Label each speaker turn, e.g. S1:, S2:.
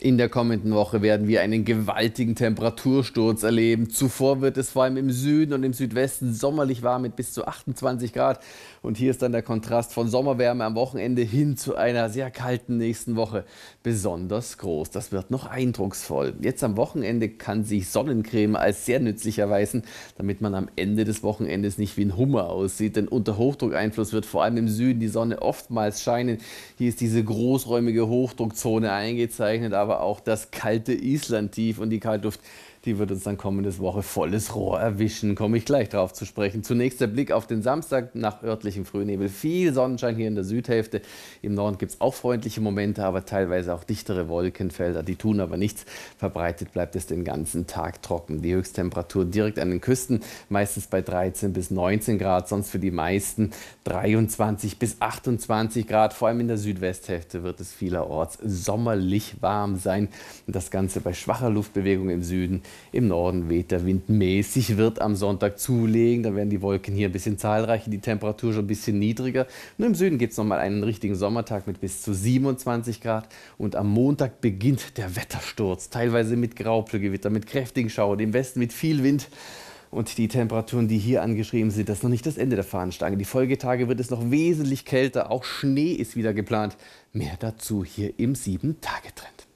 S1: In der kommenden Woche werden wir einen gewaltigen Temperatursturz erleben. Zuvor wird es vor allem im Süden und im Südwesten sommerlich warm mit bis zu 28 Grad. Und hier ist dann der Kontrast von Sommerwärme am Wochenende hin zu einer sehr kalten nächsten Woche besonders groß. Das wird noch eindrucksvoll. Jetzt am Wochenende kann sich Sonnencreme als sehr nützlich erweisen, damit man am Ende des Wochenendes nicht wie ein Hummer aussieht. Denn unter Hochdruckeinfluss wird vor allem im Süden die Sonne oftmals scheinen. Hier ist diese großräumige Hochdruckzone eingezeichnet. Aber aber auch das kalte Islandtief und die kalte Luft. Die wird uns dann kommende Woche volles Rohr erwischen, komme ich gleich drauf zu sprechen. Zunächst der Blick auf den Samstag nach örtlichem Frühnebel. Viel Sonnenschein hier in der Südhälfte. Im Norden gibt es auch freundliche Momente, aber teilweise auch dichtere Wolkenfelder. Die tun aber nichts. Verbreitet bleibt es den ganzen Tag trocken. Die Höchsttemperatur direkt an den Küsten, meistens bei 13 bis 19 Grad, sonst für die meisten 23 bis 28 Grad. Vor allem in der Südwesthälfte wird es vielerorts sommerlich warm sein. das Ganze bei schwacher Luftbewegung im Süden im Norden weht der Wind mäßig, wird am Sonntag zulegen. Da werden die Wolken hier ein bisschen zahlreicher, die Temperatur schon ein bisschen niedriger. Nur im Süden gibt es nochmal einen richtigen Sommertag mit bis zu 27 Grad. Und am Montag beginnt der Wettersturz, teilweise mit Graupelgewitter, mit kräftigen Schauern, im Westen mit viel Wind. Und die Temperaturen, die hier angeschrieben sind, das ist noch nicht das Ende der Fahnenstange. Die Folgetage wird es noch wesentlich kälter. Auch Schnee ist wieder geplant. Mehr dazu hier im 7-Tage-Trend.